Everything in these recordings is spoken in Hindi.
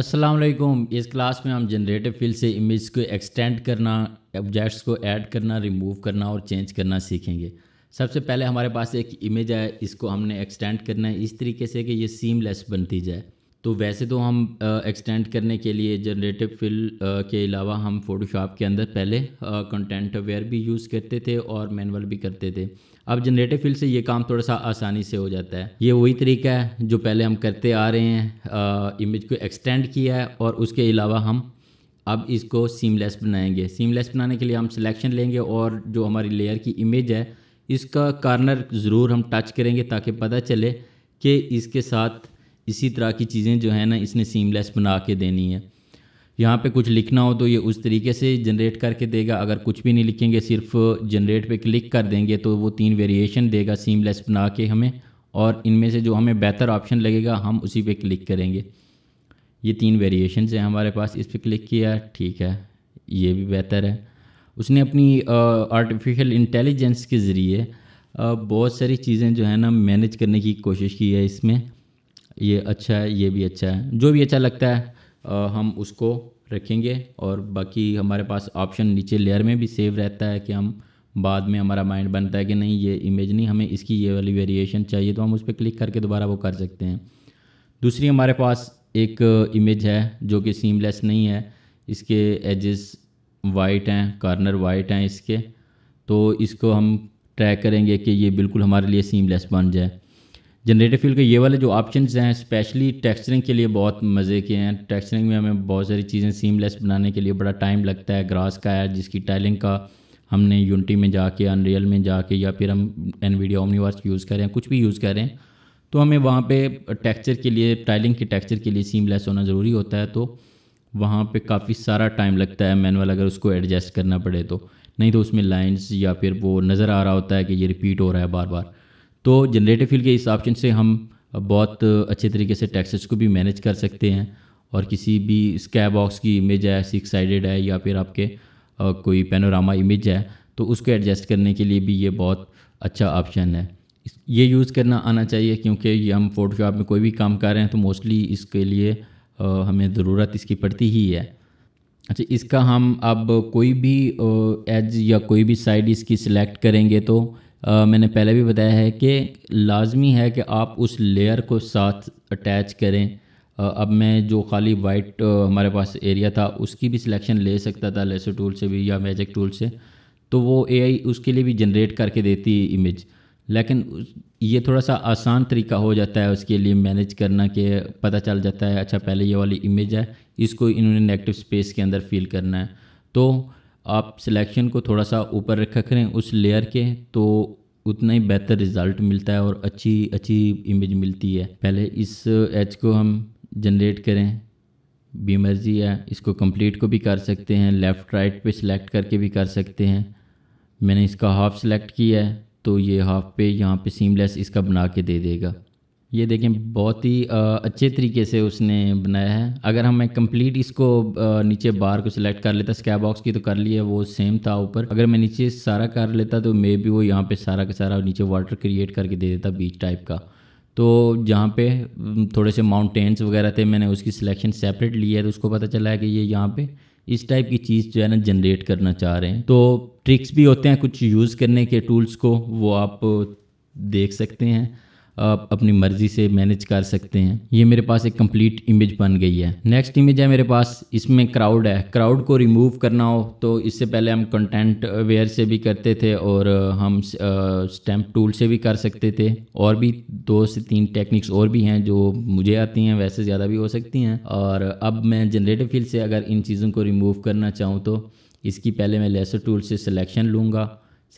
असलकुम इस क्लास में हम जनरेटिव फील्ड से इमेज को एक्सटेंड करना ऑब्जेक्ट्स को ऐड करना रिमूव करना और चेंज करना सीखेंगे सबसे पहले हमारे पास एक इमेज है इसको हमने एक्सटेंड करना है इस तरीके से कि ये सीमलेस बनती जाए तो वैसे तो हम एक्सटेंड करने के लिए जनरेटिव फिल के अलावा हम फोटोशॉप के अंदर पहले कंटेंट अवेयर भी यूज़ करते थे और मैनुअल भी करते थे अब जनरेटिव फील्ड से ये काम थोड़ा सा आसानी से हो जाता है ये वही तरीका है जो पहले हम करते आ रहे हैं इमेज को एक्सटेंड किया है और उसके अलावा हम अब इसको सीमलेस बनाएंगे सीमलेस बनाने के लिए हम सिलेक्शन लेंगे और जो हमारी लेयर की इमेज है इसका कार्नर ज़रूर हम टच करेंगे ताकि पता चले कि इसके साथ इसी तरह की चीज़ें जो है ना इसने सीमलेस बना के देनी है यहाँ पे कुछ लिखना हो तो ये उस तरीके से जनरेट करके देगा अगर कुछ भी नहीं लिखेंगे सिर्फ जनरेट पे क्लिक कर देंगे तो वो तीन वेरिएशन देगा सीमलेस बना के हमें और इनमें से जो हमें बेहतर ऑप्शन लगेगा हम उसी पे क्लिक करेंगे ये तीन वेरिएशन हैं हमारे पास इस पर क्लिक किया ठीक है ये भी बेहतर है उसने अपनी आर्टिफिशल इंटेलिजेंस के ज़रिए बहुत सारी चीज़ें जो है ना मैनेज करने की कोशिश की है इसमें ये अच्छा है ये भी अच्छा है जो भी अच्छा लगता है हम उसको रखेंगे और बाकी हमारे पास ऑप्शन नीचे लेयर में भी सेव रहता है कि हम बाद में हमारा माइंड बनता है कि नहीं ये इमेज नहीं हमें इसकी ये वाली वेरिएशन चाहिए तो हम उस पर क्लिक करके दोबारा वो कर सकते हैं दूसरी हमारे पास एक इमेज है जो कि सीमलेस नहीं है इसके एजेस वाइट हैं कॉर्नर वाइट हैं इसके तो इसको हम ट्रैक करेंगे कि ये बिल्कुल हमारे लिए सीमलेस बन जाए जनरेटर फ्यूल के ये वाले जो ऑप्शन हैं स्पेशली टेक्सचरिंग के लिए बहुत मज़े के हैं टेक्सचरिंग में हमें बहुत सारी चीज़ें सीमलेस बनाने के लिए बड़ा टाइम लगता है ग्रास का है जिसकी टाइलिंग का हमने यूनिटी में जाके अनरियल में जाके या फिर हम एनवीडिया ओमनीवर्स यूज़ कर रहे हैं कुछ भी यूज़ कर रहे हैं तो हमें वहाँ पे टेक्सचर के लिए टाइलिंग के टेक्सचर के लिए सीमलेस होना ज़रूरी होता है तो वहाँ पे काफ़ी सारा टाइम लगता है मैनुअल अगर उसको एडजस्ट करना पड़े तो नहीं तो उसमें लाइंस या फिर वो नज़र आ रहा होता है कि ये रिपीट हो रहा है बार बार तो जनरेटिव फील्ड के इस ऑप्शन से हम बहुत अच्छे तरीके से टैक्सेस को भी मैनेज कर सकते हैं और किसी भी स्कैब बॉक्स की इमेज है सिक्स साइडेड है या फिर आपके कोई पेनोरामा इमेज है तो उसको एडजस्ट करने के लिए भी ये बहुत अच्छा ऑप्शन है ये यूज़ करना आना चाहिए क्योंकि ये हम फोटोशॉप में कोई भी काम कर रहे हैं तो मोस्टली इसके लिए हमें ज़रूरत इसकी पड़ती ही है अच्छा इसका हम अब कोई भी एज या कोई भी साइड इसकी सिलेक्ट करेंगे तो मैंने पहले भी बताया है कि लाजमी है कि आप उस लेयर को साथ अटैच करें अब मैं जो खाली वाइट हमारे पास एरिया था उसकी भी सिलेक्शन ले सकता था लेसर टूल से भी या मैजिक टूल से तो वो एआई उसके लिए भी जनरेट करके देती है इमेज लेकिन ये थोड़ा सा आसान तरीका हो जाता है उसके लिए मैनेज करना कि पता चल जाता है अच्छा पहले ये वाली इमेज है इसको इन्होंने नेगेटिव स्पेस के अंदर फील करना है तो आप सिलेक्शन को थोड़ा सा ऊपर रखा करें उस लेयर के तो उतना ही बेहतर रिज़ल्ट मिलता है और अच्छी अच्छी इमेज मिलती है पहले इस एच को हम जनरेट करें बीमर्जी है इसको कंप्लीट को भी कर सकते हैं लेफ़्ट राइट पे सिलेक्ट करके भी कर सकते हैं मैंने इसका हाफ़ सेलेक्ट किया है तो ये हाफ़ पे यहाँ पे सीमलेस इसका बना के दे देगा ये देखें बहुत ही अच्छे तरीके से उसने बनाया है अगर हम मैं कंप्लीट इसको नीचे बार को सिलेक्ट कर लेता स्कैप बॉक्स की तो कर लिया वो सेम था ऊपर अगर मैं नीचे सारा कर लेता तो मे भी वो यहाँ पे सारा का सारा नीचे वाटर क्रिएट करके दे देता बीच टाइप का तो जहाँ पे थोड़े से माउंटेन्स वगैरह थे मैंने उसकी सिलेक्शन सेपरेट ली है तो उसको पता चला है कि ये यहाँ पर इस टाइप की चीज़ जो है ना जनरेट करना चाह रहे हैं तो ट्रिक्स भी होते हैं कुछ यूज़ करने के टूल्स को वो आप देख सकते हैं आप अपनी मर्ज़ी से मैनेज कर सकते हैं ये मेरे पास एक कंप्लीट इमेज बन गई है नेक्स्ट इमेज है मेरे पास इसमें क्राउड है क्राउड को रिमूव करना हो तो इससे पहले हम कंटेंट वेयर से भी करते थे और हम स्टैम्प टूल से भी कर सकते थे और भी दो से तीन टेक्निक्स और भी हैं जो मुझे आती हैं वैसे ज़्यादा भी हो सकती हैं और अब मैं जनरेटिव फील्ड से अगर इन चीज़ों को रिमूव करना चाहूँ तो इसकी पहले मैं लेसर टूल से सिलेक्शन लूँगा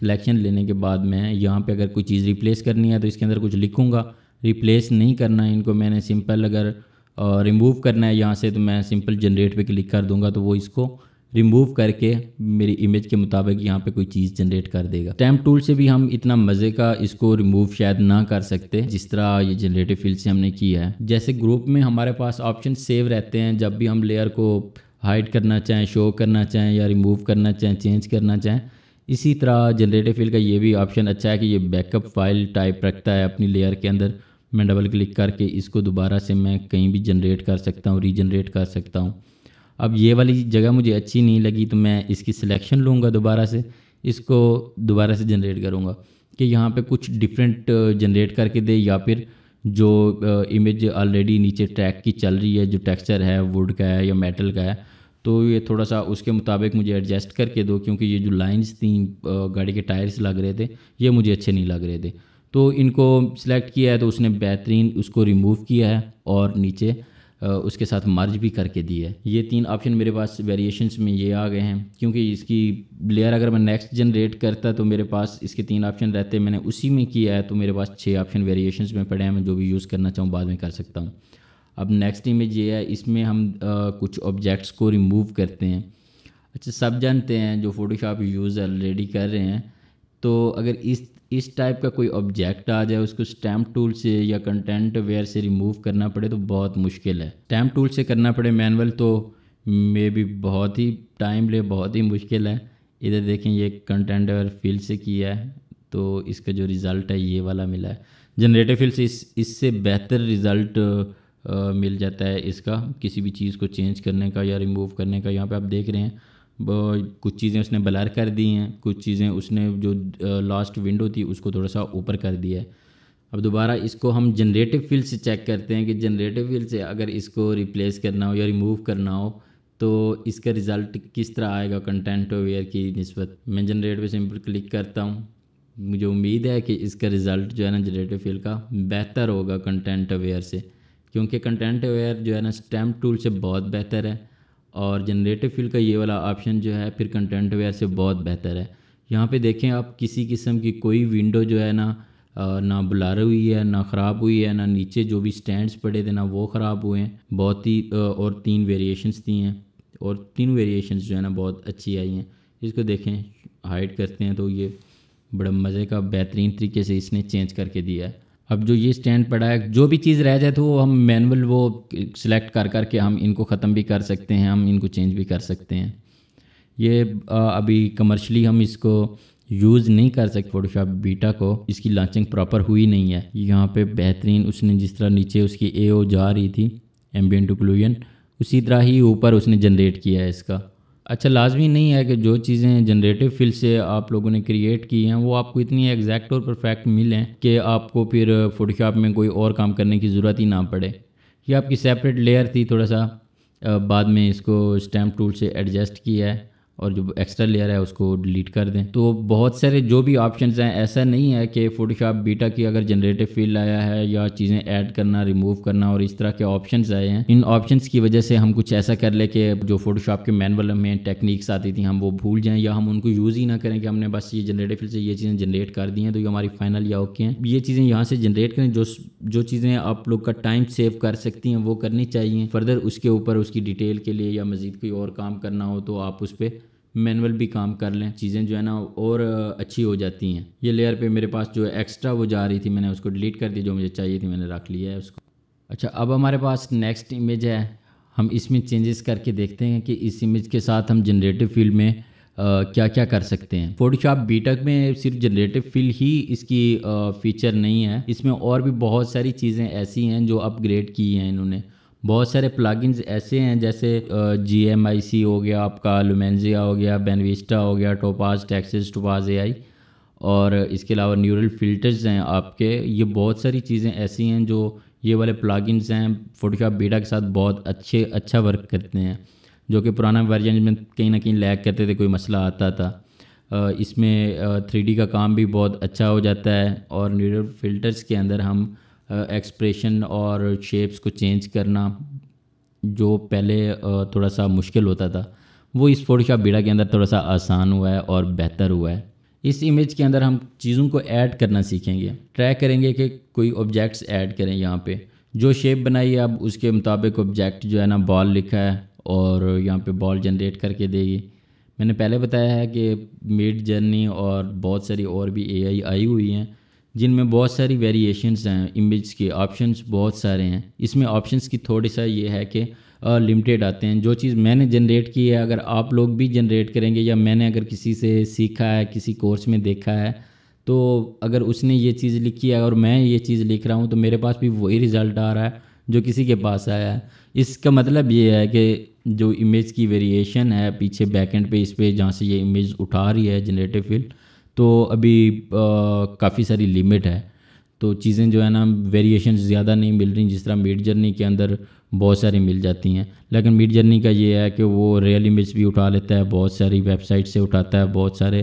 सिलेक्शन लेने के बाद मैं यहाँ पे अगर कोई चीज़ रिप्लेस करनी है तो इसके अंदर कुछ लिखूँगा रिप्लेस नहीं करना है इनको मैंने सिंपल अगर रिमूव करना है यहाँ से तो मैं सिंपल जनरेट पे क्लिक कर दूंगा तो वो इसको रिमूव करके मेरी इमेज के मुताबिक यहाँ पे कोई चीज़ जनरेट कर देगा टैम्प टूल से भी हम इतना मज़े का इसको रिमूव शायद ना कर सकते जिस तरह ये जनरेटिव फील्ड से हमने किया है जैसे ग्रुप में हमारे पास ऑप्शन सेव रहते हैं जब भी हम लेयर को हाइड करना चाहें शो करना चाहें या रिमूव करना चाहें चेंज करना चाहें इसी तरह जनरेटिव फील का ये भी ऑप्शन अच्छा है कि ये बैकअप फाइल टाइप रखता है अपनी लेयर के अंदर मैं डबल क्लिक करके इसको दोबारा से मैं कहीं भी जनरेट कर सकता हूँ रीजनरेट कर सकता हूँ अब ये वाली जगह मुझे अच्छी नहीं लगी तो मैं इसकी सिलेक्शन लूँगा दोबारा से इसको दोबारा से जनरेट करूँगा कि यहाँ पे कुछ डिफरेंट जनरेट करके दे या फिर जो इमेज ऑलरेडी नीचे ट्रैक की चल रही है जो टेक्सचर है वुड का है या मेटल का है तो ये थोड़ा सा उसके मुताबिक मुझे एडजस्ट करके दो क्योंकि ये जो लाइंस थी गाड़ी के टायर्स लग रहे थे ये मुझे अच्छे नहीं लग रहे थे तो इनको सिलेक्ट किया है तो उसने बेहतरीन उसको रिमूव किया है और नीचे उसके साथ मर्ज भी करके दिया है ये तीन ऑप्शन मेरे पास वेरिएशंस में ये आ गए हैं क्योंकि इसकी लेयर अगर मैं नेक्स्ट जनरेट करता तो मेरे पास इसके तीन ऑप्शन रहते मैंने उसी में किया है तो मेरे पास छः ऑप्शन वेरिएशंस में पड़े हैं मैं जो भी यूज़ करना चाहूँ बाद में कर सकता हूँ अब नेक्स्ट इमेज ये है इसमें हम आ, कुछ ऑब्जेक्ट्स को रिमूव करते हैं अच्छा सब जानते हैं जो फ़ोटोशॉप यूज़ ऑलरेडी कर रहे हैं तो अगर इस इस टाइप का कोई ऑब्जेक्ट आ जाए उसको स्टैम्प टूल से या कंटेंट वेयर से रिमूव करना पड़े तो बहुत मुश्किल है स्टैम्प टूल से करना पड़े मैनुअल तो मे भी बहुत ही टाइम ले बहुत ही मुश्किल है इधर देखें ये कंटेंट वेयर फील से किया है तो इसका जो रिज़ल्ट है ये वाला मिला है जनरेटर फील से इस इससे बेहतर रिज़ल्ट मिल जाता है इसका किसी भी चीज़ को चेंज करने का या रिमूव करने का यहाँ पे आप देख रहे हैं कुछ चीज़ें उसने ब्लर कर दी हैं कुछ चीज़ें उसने जो लास्ट विंडो थी उसको थोड़ा सा ऊपर कर दिया है अब दोबारा इसको हम जनरेटिव फील्ड से चेक करते हैं कि जनरेटिव फील्ड से अगर इसको रिप्लेस करना हो या रिमूव करना हो तो इसका रिज़ल्ट किस तरह आएगा कंटेंट अवेयर की नस्बत मैं जनरेट पे सिंपल क्लिक करता हूँ मुझे उम्मीद है कि इसका रिज़ल्ट जो है ना जनरेटिव फील्ड का बेहतर होगा कंटेंट अवेयर से क्योंकि कंटेंट अवेयर जो है ना स्टैम्प टूल से बहुत बेहतर है और जनरेटिव फील का ये वाला ऑप्शन जो है फिर कंटेंट अवेयर से बहुत बेहतर है यहाँ पे देखें आप किसी किस्म की कोई विंडो जो है ना ना बुलार हुई है ना ख़राब हुई है ना नीचे जो भी स्टैंड्स पड़े थे ना वो ख़राब हुए हैं बहुत ही और तीन वेरिएशंस दी हैं और तीन वेरिएशंस जो है ना बहुत अच्छी आई हैं इसको देखें हाइड करते हैं तो ये बड़ा मज़े का बेहतरीन तरीके से इसने चेंज करके दिया है अब जो ये स्टैंड पड़ा है जो भी चीज़ रह जाए तो वो हम मैनुअल वो सिलेक्ट कर करके हम इनको ख़त्म भी कर सकते हैं हम इनको चेंज भी कर सकते हैं ये अभी कमर्शली हम इसको यूज़ नहीं कर सकते फोटोशॉप बीटा को इसकी लॉन्चिंग प्रॉपर हुई नहीं है यहाँ पे बेहतरीन उसने जिस तरह नीचे उसकी ए ओ जा रही थी एम्बियन टू उसी तरह ही ऊपर उसने जनरेट किया है इसका अच्छा लाजमी नहीं है कि जो चीज़ें जनरेटिव फील्ड से आप लोगों ने क्रिएट की हैं वो आपको इतनी एग्जैक्ट और परफेक्ट मिलें कि आपको फिर फोटोशॉप में कोई और काम करने की ज़रूरत ही ना पड़े ये आपकी सेपरेट लेयर थी थोड़ा सा बाद में इसको स्टैम्प टूल से एडजस्ट किया है और जो एक्स्ट्रा लेयर है उसको डिलीट कर दें तो बहुत सारे जो भी ऑप्शन हैं ऐसा नहीं है कि फोटोशॉप बीटा की अगर जनरेटिव फील्ड आया है या चीज़ें ऐड करना रिमूव करना और इस तरह के ऑप्शन आए हैं इन ऑप्शन की वजह से हम कुछ ऐसा कर ले कि जो फोटोशॉप के मैनुअल में टेक्निक्स आती थी हम वो भूल जाएँ या हम उनको यूज़ ही ना करें कि हमने बस ये जनरेटिव फील्ड से ये चीज़ें जनरेट कर दी हैं तो ये हमारी फाइनल या ओके हैं ये चीज़ें यहाँ से जनरेट करें जो जो चीज़ें आप लोग का टाइम सेव कर सकती हैं वो करनी चाहिए फर्दर उसके ऊपर उसकी डिटेल के लिए या मज़ीद कोई और काम करना हो तो आप उस पर मैनुअल भी काम कर लें चीज़ें जो है ना और अच्छी हो जाती हैं ये लेयर पे मेरे पास जो एक्स्ट्रा वो जा रही थी मैंने उसको डिलीट कर दी जो मुझे चाहिए थी मैंने रख लिया है उसको अच्छा अब हमारे पास नेक्स्ट इमेज है हम इसमें चेंजेस करके देखते हैं कि इस इमेज के साथ हम जनरेटिव फील्ड में आ, क्या क्या कर सकते हैं फोटोशॉप बीटक में सिर्फ जनरेटिव फील्ड ही इसकी आ, फीचर नहीं है इसमें और भी बहुत सारी चीज़ें ऐसी हैं जो अपग्रेड की हैं इन्होंने बहुत सारे प्लगइन्स ऐसे हैं जैसे जी एम आई सी हो गया आपका लुमेंजिया हो गया बेनविस्टा हो गया टोपाज टेक्सिस टोपाज ए आई और इसके अलावा न्यूरल फिल्टर्स हैं आपके ये बहुत सारी चीज़ें ऐसी हैं जो ये वाले प्लगइन्स हैं फोटोशॉप बीटा के साथ बहुत अच्छे अच्छा वर्क करते हैं जो कि पुराना वर्जन में कहीं ना कहीं लैग करते थे कोई मसला आता था इसमें थ्री का काम भी बहुत अच्छा हो जाता है और न्यूरल फिल्टर्स के अंदर हम एक्सप्रेशन और शेप्स को चेंज करना जो पहले थोड़ा सा मुश्किल होता था वो इस फ़ोटोशॉप बीड़ा के अंदर थोड़ा सा आसान हुआ है और बेहतर हुआ है इस इमेज के अंदर हम चीज़ों को ऐड करना सीखेंगे ट्रैक करेंगे कि कोई ऑब्जेक्ट्स ऐड करें यहाँ पे जो शेप बनाई है अब उसके मुताबिक ऑब्जेक्ट जो है ना बॉल लिखा है और यहाँ पे बॉल जनरेट करके देगी मैंने पहले बताया है कि मिड जर्नी और बहुत सारी और भी एआई आई हुई हैं जिनमें बहुत सारी वेरिएशंस हैं इमेज के ऑप्शंस बहुत सारे हैं इसमें ऑप्शंस की थोड़ी सा ये है कि लिमिटेड आते हैं जो चीज़ मैंने जनरेट की है अगर आप लोग भी जनरेट करेंगे या मैंने अगर किसी से सीखा है किसी कोर्स में देखा है तो अगर उसने ये चीज़ लिखी है और मैं ये चीज़ लिख रहा हूँ तो मेरे पास भी वही रिज़ल्ट आ रहा है जो किसी के पास आया है इसका मतलब ये है कि जो इमेज की वेरिएशन है पीछे बैकेंड पे इस पर जहाँ से ये इमेज उठा रही है जनरेटिव फील्ड तो अभी काफ़ी सारी लिमिट है तो चीज़ें जो है ना वेरिएशन ज़्यादा नहीं मिल रही जिस तरह मिड जर्नी के अंदर बहुत सारी मिल जाती हैं लेकिन मिड जर्नी का ये है कि वो रियल इमेज भी उठा लेता है बहुत सारी वेबसाइट से उठाता है बहुत सारे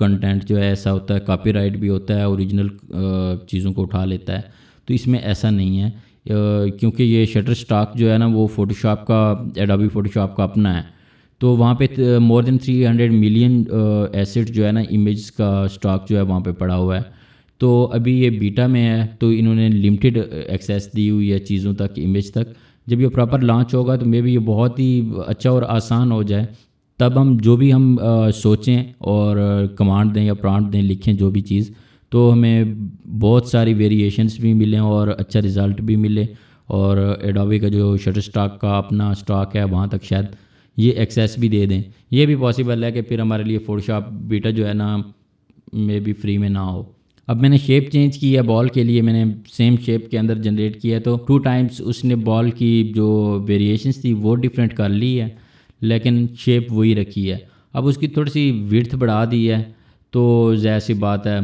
कंटेंट जो है ऐसा होता है कॉपीराइट भी होता है ओरिजिनल चीज़ों को उठा लेता है तो इसमें ऐसा नहीं है क्योंकि ये शटर स्टॉक जो है ना वो फ़ोटोशॉप का एडाबी फ़ोटोशॉप का अपना है तो वहाँ पे more than three hundred million asset जो है ना इमेज का स्टॉक जो है वहाँ पे पड़ा हुआ है तो अभी ये बीटा में है तो इन्होंने लिमिटेड एक्सेस दी हुई है चीज़ों तक इमेज तक जब ये प्रॉपर लॉन्च होगा तो मे भी ये बहुत ही अच्छा और आसान हो जाए तब हम जो भी हम आ, सोचें और कमांड दें या प्रांट दें लिखें जो भी चीज़ तो हमें बहुत सारी वेरिएशंस भी मिलें और अच्छा रिज़ल्ट भी मिले और एडोबी का जो शटर स्टॉक का अपना स्टॉक है वहाँ तक शायद ये एक्सेस भी दे दें ये भी पॉसिबल है कि फिर हमारे लिए फोटोशॉप बीटा जो है ना मे बी फ्री में ना हो अब मैंने शेप चेंज की है बॉल के लिए मैंने सेम शेप के अंदर जनरेट किया है तो टू टाइम्स उसने बॉल की जो वेरिएशन थी वो डिफरेंट कर ली है लेकिन शेप वही रखी है अब उसकी थोड़ी सी विर्थ बढ़ा दी है तो जैसी सी बात है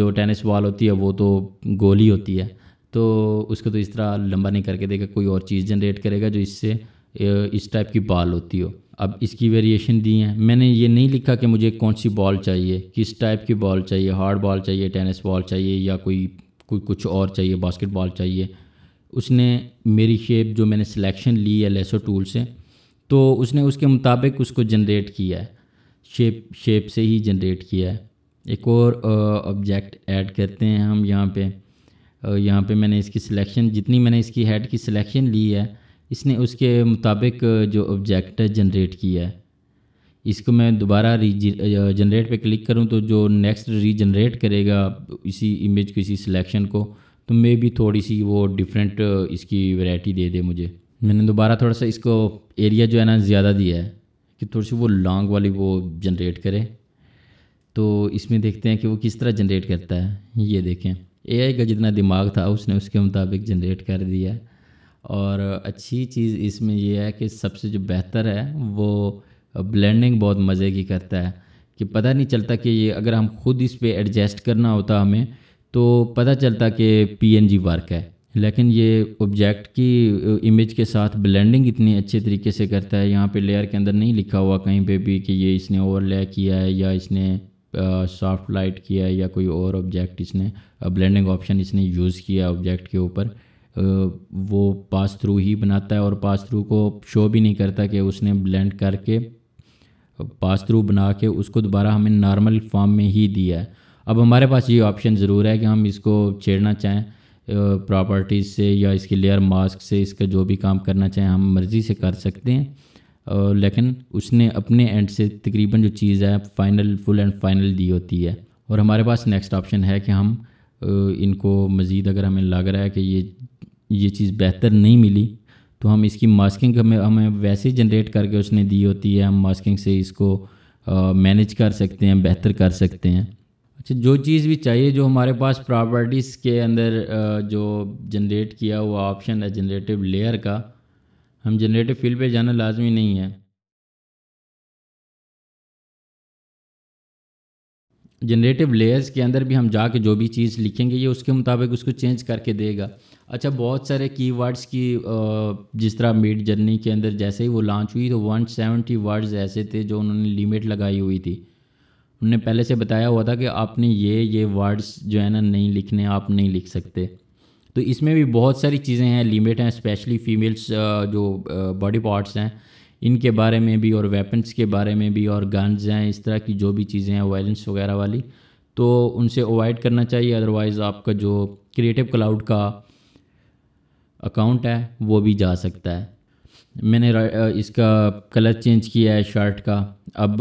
जो टेनिस बॉल होती है वो तो गोली होती है तो उसको तो इस तरह लंबा नहीं करके देगा कोई और चीज़ जनरेट करेगा जो इससे इस टाइप की बॉल होती हो अब इसकी वेरिएशन दी हैं मैंने ये नहीं लिखा कि मुझे कौन सी बॉल चाहिए किस टाइप की बॉल चाहिए हार्ड बॉल चाहिए टेनिस बॉल चाहिए या कोई कोई कुछ और चाहिए बास्केट बॉल चाहिए उसने मेरी शेप जो मैंने सिलेक्शन ली है लेसो टूल से तो उसने उसके मुताबिक उसको जनरेट किया है शेप शेप से ही जनरेट किया है एक और ऑब्जेक्ट ऐड करते हैं हम यहाँ पे यहाँ पे मैंने इसकी सिलेक्शन जितनी मैंने इसकी हेड की सिलेक्शन ली है इसने उसके मुताबिक जो ऑब्जेक्ट जनरेट किया है इसको मैं दोबारा री जनरेट पे क्लिक करूं तो जो नेक्स्ट रीजनरेट करेगा इसी इमेज को इसी सिलेक्शन को तो मे भी थोड़ी सी वो डिफरेंट इसकी वैरायटी दे दे मुझे मैंने दोबारा थोड़ा सा इसको एरिया जो है ना ज़्यादा दिया है कि थोड़ी सी वो लॉन्ग वाली वो जनरेट करे तो इसमें देखते हैं कि वो किस तरह जनरेट करता है ये देखें ए का जितना दिमाग था उसने उसके मुताबिक जनरेट कर दिया है और अच्छी चीज़ इसमें यह है कि सबसे जो बेहतर है वो ब्लेंडिंग बहुत मज़े की करता है कि पता नहीं चलता कि ये अगर हम खुद इस पर एडजस्ट करना होता हमें तो पता चलता कि पीएनजी वर्क है लेकिन ये ऑब्जेक्ट की इमेज के साथ ब्लेंडिंग इतनी अच्छे तरीके से करता है यहाँ पे लेयर के अंदर नहीं लिखा हुआ कहीं पे भी कि ये इसने ओवरले किया है या इसने सॉफ्ट लाइट किया है या कोई और ऑब्जेक्ट इसने ब्लेंडिंग ऑप्शन इसने यूज़ किया ऑब्जेक्ट के ऊपर वो पास थ्रू ही बनाता है और पास थ्रू को शो भी नहीं करता कि उसने ब्लेंड करके पास थ्रू बना के उसको दोबारा हमें नॉर्मल फॉर्म में ही दिया है अब हमारे पास ये ऑप्शन ज़रूर है कि हम इसको छेड़ना चाहें प्रॉपर्टीज़ से या इसकी लेयर मास्क से इसका जो भी काम करना चाहें हम मर्ज़ी से कर सकते हैं लेकिन उसने अपने एंड से तकरीबन जो चीज़ है फ़ाइनल फुल एंड फाइनल दी होती है और हमारे पास नेक्स्ट ऑप्शन है कि हम इनको मज़ीद अगर हमें लग रहा है कि ये ये चीज़ बेहतर नहीं मिली तो हम इसकी मास्किंग हमें हमें वैसे जनरेट करके उसने दी होती है हम मास्किंग से इसको मैनेज कर सकते हैं बेहतर कर सकते हैं अच्छा जो चीज़ भी चाहिए जो हमारे पास प्रॉपर्टीज़ के अंदर आ, जो जनरेट किया हुआ ऑप्शन है जनरेटिव लेयर का हम जनरेटिव फील्ड पे जाना लाजमी नहीं है जनरेटिव लेयर्स के अंदर भी हम जाके जो भी चीज़ लिखेंगे ये उसके मुताबिक उसको चेंज करके देगा अच्छा बहुत सारे कीवर्ड्स की जिस तरह मिड जर्नी के अंदर जैसे ही वो लॉन्च हुई तो वन सेवेंटी वर्ड्स ऐसे थे जो उन्होंने लिमिट लगाई हुई थी उन्होंने पहले से बताया हुआ था कि आपने ये ये वर्ड्स जो है ना नहीं लिखने आप नहीं लिख सकते तो इसमें भी बहुत सारी चीज़ें हैं लिमिट हैं स्पेशली फीमेल्स जो बॉडी पार्ट्स हैं इनके बारे में भी और वेपन्स के बारे में भी और गन्स हैं इस तरह की जो भी चीज़ें हैं वायलेंस वगैरह वाली तो उनसे अवॉइड करना चाहिए अदरवाइज़ आपका जो क्रिएटिव क्लाउड का अकाउंट है वो भी जा सकता है मैंने इसका कलर चेंज किया है शर्ट का अब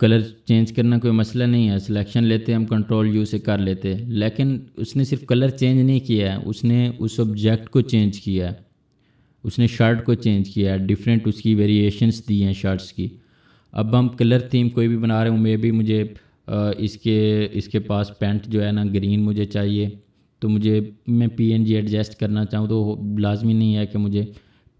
कलर चेंज करना कोई मसला नहीं है सिलेक्शन लेते हम कंट्रोल यू से कर लेते लेकिन उसने सिर्फ कलर चेंज नहीं किया है उसने उस ऑब्जेक्ट को चेंज किया है उसने शर्ट को चेंज किया है डिफरेंट उसकी वेरिएशंस दी हैं शर्ट्स की अब हम कलर थीम कोई भी बना रहे हूँ मे भी मुझे इसके इसके पास पेंट जो है ना ग्रीन मुझे चाहिए तो मुझे मैं पी एडजस्ट करना चाहूँ तो लाजमी नहीं है कि मुझे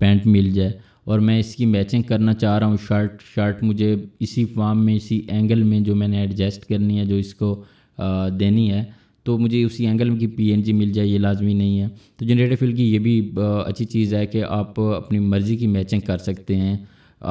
पैंट मिल जाए और मैं इसकी मैचिंग करना चाह रहा हूँ शर्ट शर्ट मुझे इसी फॉर्म में इसी एंगल में जो मैंने एडजस्ट करनी है जो इसको आ, देनी है तो मुझे उसी एंगल की पी मिल जाए ये लाजमी नहीं है तो जनरेटर फील्ड की ये भी आ, अच्छी चीज़ है कि आप अपनी मर्ज़ी की मैचिंग कर सकते हैं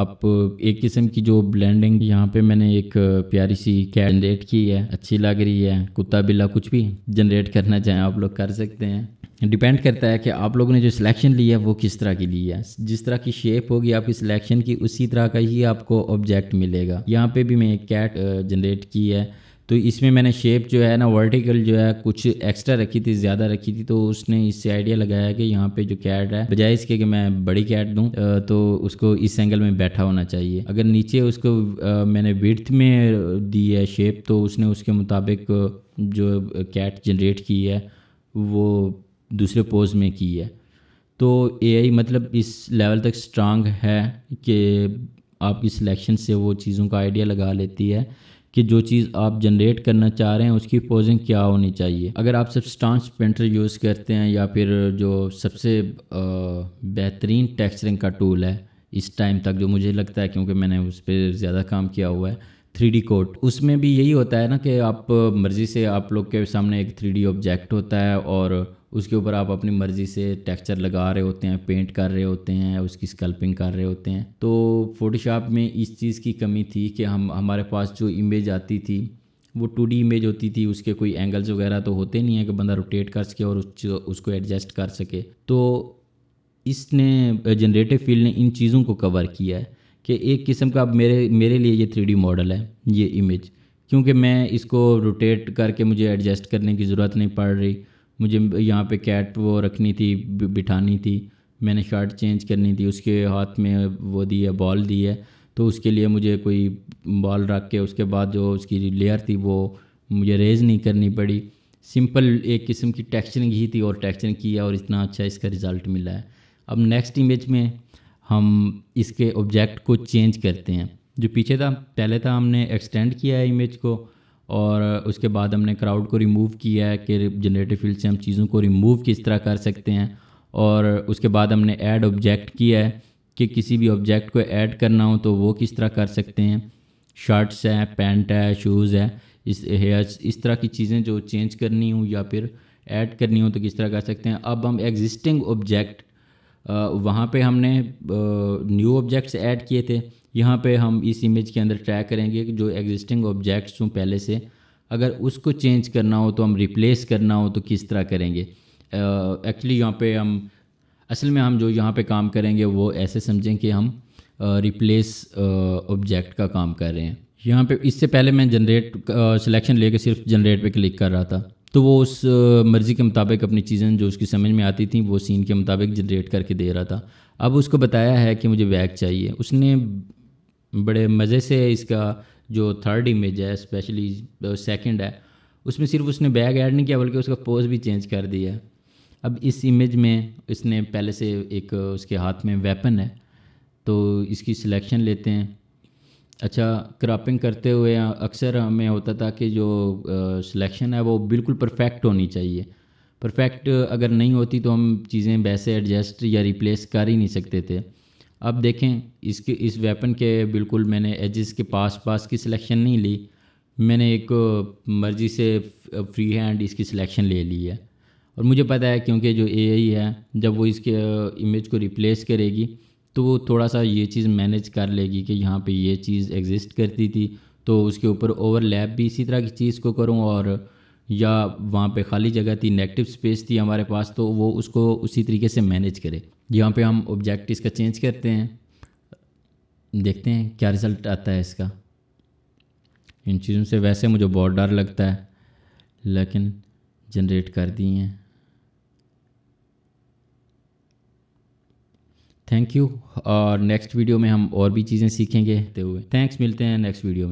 आप एक किस्म की जो ब्लेंडिंग यहाँ पे मैंने एक प्यारी सी कैट जनरेट की है अच्छी लग रही है कुत्ता बिल्ला कुछ भी जनरेट करना चाहें आप लोग कर सकते हैं डिपेंड करता है कि आप लोगों ने जो सिलेक्शन ली है वो किस तरह की ली है जिस तरह की शेप होगी आपकी सिलेक्शन की उसी तरह का ही आपको ऑब्जेक्ट मिलेगा यहाँ पे भी मैं एक कैट जनरेट की है तो इसमें मैंने शेप जो है ना वर्टिकल जो है कुछ एक्स्ट्रा रखी थी ज़्यादा रखी थी तो उसने इससे आइडिया लगाया कि यहाँ पे जो कैट है बजाय इसके कि मैं बड़ी कैट दूँ तो उसको इस एंगल में बैठा होना चाहिए अगर नीचे उसको मैंने विर्थ में दी है शेप तो उसने उसके मुताबिक जो कैट जनरेट की है वो दूसरे पोज में की है तो ए मतलब इस लेवल तक स्ट्रांग है कि आपकी सिलेक्शन से वो चीज़ों का आइडिया लगा लेती है कि जो चीज़ आप जनरेट करना चाह रहे हैं उसकी पोजिंग क्या होनी चाहिए अगर आप सब स्टांस पेंटर यूज़ करते हैं या फिर जो सबसे बेहतरीन टेक्सचरिंग का टूल है इस टाइम तक जो मुझे लगता है क्योंकि मैंने उस पर ज़्यादा काम किया हुआ है थ्री डी कोट उसमें भी यही होता है ना कि आप मर्ज़ी से आप लोग के सामने एक थ्री डी ऑब्जेक्ट होता है और उसके ऊपर आप अपनी मर्ज़ी से टेक्सचर लगा रहे होते हैं पेंट कर रहे होते हैं उसकी स्कल्पिंग कर रहे होते हैं तो फ़ोटोशॉप में इस चीज़ की कमी थी कि हम हमारे पास जो इमेज आती थी वो टू डी इमेज होती थी उसके कोई एंगल्स वगैरह तो होते नहीं है कि बंदा रोटेट कर सके और उस उसको एडजस्ट कर सके तो इसने जनरेटिव फील्ड ने इन चीज़ों को कवर किया है कि एक किस्म का अब मेरे मेरे लिए ये थ्री मॉडल है ये इमेज क्योंकि मैं इसको रोटेट करके मुझे एडजस्ट करने की ज़रूरत नहीं पड़ रही मुझे यहाँ पे कैट वो रखनी थी बिठानी थी मैंने शर्ट चेंज करनी थी उसके हाथ में वो दी है बॉल दी है तो उसके लिए मुझे कोई बॉल रख के उसके बाद जो उसकी लेयर थी वो मुझे रेज़ नहीं करनी पड़ी सिंपल एक किस्म की टेक्सचरिंग ही थी और टेक्सचरिंग किया और इतना अच्छा इसका रिज़ल्ट मिला है अब नेक्स्ट इमेज में हम इसके ऑब्जेक्ट को चेंज करते हैं जो पीछे था पहले था हमने एक्सटेंड किया है इमेज को और उसके बाद हमने क्राउड को रिमूव किया है कि जनरेटिव फील्ड से हम चीज़ों को रिमूव किस तरह कर सकते हैं और उसके बाद हमने ऐड ऑब्जेक्ट किया है कि किसी भी ऑब्जेक्ट को ऐड करना हो तो वो किस तरह कर सकते हैं शर्ट्स हैं पैंट है शूज़ है इस हेयर्स इस तरह की चीज़ें जो चेंज करनी हो या फिर ऐड करनी हो तो किस तरह कर सकते हैं अब हम एग्जिस्टिंग ऑब्जेक्ट वहाँ पे हमने न्यू ऑब्जेक्ट्स ऐड किए थे यहाँ पे हम इस इमेज के अंदर ट्रैक करेंगे कि जो एग्जिस्टिंग ऑब्जेक्ट्स हों पहले से अगर उसको चेंज करना हो तो हम रिप्लेस करना हो तो किस तरह करेंगे एक्चुअली यहाँ पे हम असल में हम जो यहाँ पे काम करेंगे वो ऐसे समझें कि हम रिप्लेस ऑब्जेक्ट का काम कर रहे हैं यहाँ पे इससे पहले मैं जनरेट सिलेक्शन लेके सिर्फ जनरेट पे क्लिक कर रहा था तो वो उस मर्ज़ी के मुताबिक अपनी चीज़ें जो उसकी समझ में आती थी वो सीन के मुताबिक जनरेट करके दे रहा था अब उसको बताया है कि मुझे बैग चाहिए उसने बड़े मज़े से इसका जो थर्ड इमेज है स्पेशली सेकंड है उसमें सिर्फ उसने बैग ऐड नहीं किया बल्कि उसका पोज भी चेंज कर दिया अब इस इमेज में इसने पहले से एक उसके हाथ में वेपन है तो इसकी सिलेक्शन लेते हैं अच्छा क्रॉपिंग करते हुए अक्सर हमें होता था कि जो सिलेक्शन है वो बिल्कुल परफेक्ट होनी चाहिए परफेक्ट अगर नहीं होती तो हम चीज़ें वैसे एडजस्ट या रिप्लेस कर ही नहीं सकते थे अब देखें इसके इस वेपन के बिल्कुल मैंने एजिस के पास पास की सिलेक्शन नहीं ली मैंने एक मर्ज़ी से फ्री हैंड इसकी सिलेक्शन ले ली है और मुझे पता है क्योंकि जो ए है जब वो इसके इमेज को रिप्लेस करेगी तो वो थोड़ा सा ये चीज़ मैनेज कर लेगी कि यहाँ पे ये चीज़ एग्जिस्ट करती थी तो उसके ऊपर ओवरलैप भी इसी तरह की चीज़ को करूँ और या वहाँ पे खाली जगह थी नेगेटिव स्पेस थी हमारे पास तो वो उसको उसी तरीके से मैनेज करे यहाँ पे हम ऑब्जेक्ट इसका चेंज करते हैं देखते हैं क्या रिज़ल्ट आता है इसका इन चीज़ों से वैसे मुझे बहुत डर लगता है लेकिन जनरेट कर दिए हैं थैंक यू और नेक्स्ट वीडियो में हम और भी चीज़ें सीखेंगे हुए तो थैंक्स मिलते हैं नेक्स्ट वीडियो में